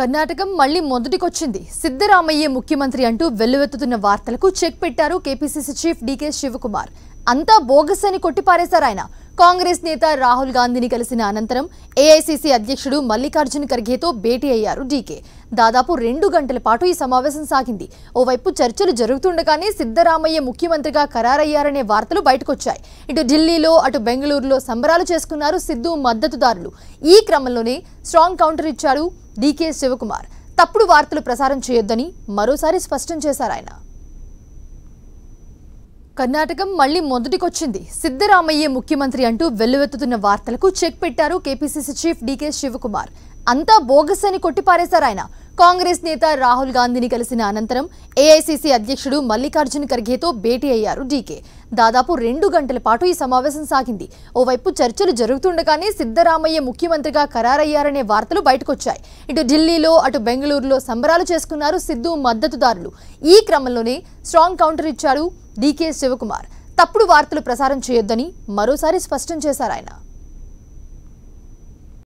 కర్ణాటకం మళ్లీ మొదటికొచ్చింది సిద్దరామయ్య ముఖ్యమంత్రి అంటూ వెల్లువెత్తుతున్న వార్తలకు చెక్ పెట్టారు కేపీసీసీ చీఫ్ డీకే శివకుమార్ అంతా బోగస్ అని కొట్టిపారేశారు ఆయన కాంగ్రెస్ నేత రాహుల్ గాంధీని కలిసిన అనంతరం ఏఐసీసీ అధ్యక్షుడు మల్లికార్జున్ ఖర్గేతో భేటీ అయ్యారు డీకే దాదాపు రెండు గంటల పాటు ఈ సమావేశం సాగింది ఓవైపు చర్చలు జరుగుతుండగానే సిద్ధరామయ్య ముఖ్యమంత్రిగా ఖరారయ్యారనే వార్తలు బయటకొచ్చాయి ఇటు ఢిల్లీలో అటు బెంగళూరులో సంబరాలు చేసుకున్నారు సిద్దు మద్దతుదారులు ఈ క్రమంలోనే స్ట్రాంగ్ కౌంటర్ ఇచ్చారు డీకే శివకుమార్ తప్పుడు వార్తలు ప్రసారం చేయొద్దని మరోసారి స్పష్టం చేశారు ఆయన కర్ణాటకం మళ్లీ మొదటికొచ్చింది సిద్దరామయ్య ముఖ్యమంత్రి అంటూ వెల్లువెత్తుతున్న వార్తలకు చెక్ పెట్టారు కేపీసీసీ చీఫ్ డీకే శివకుమార్ అంతా బోగస్ అని కొట్టిపారేశారు ఆయన కాంగ్రెస్ నేత రాహుల్ గాంధీని కలిసిన అనంతరం ఏఐసీసీ అధ్యక్షుడు మల్లికార్జున్ ఖర్గేతో భేటీ అయ్యారు డీకే దాదాపు రెండు గంటల పాటు ఈ సమావేశం సాగింది ఓవైపు చర్చలు జరుగుతుండగానే సిద్ధరామయ్య ముఖ్యమంత్రిగా ఖరారయ్యారనే వార్తలు బయటకొచ్చాయి ఇటు ఢిల్లీలో అటు బెంగళూరులో సంబరాలు చేసుకున్నారు సిద్ధు మద్దతుదారులు ఈ క్రమంలోనే స్ట్రాంగ్ కౌంటర్ ఇచ్చారు డీకే శివకుమార్ తప్పుడు వార్తలు ప్రసారం చేయొద్దని మరోసారి స్పష్టం చేశారు ఆయన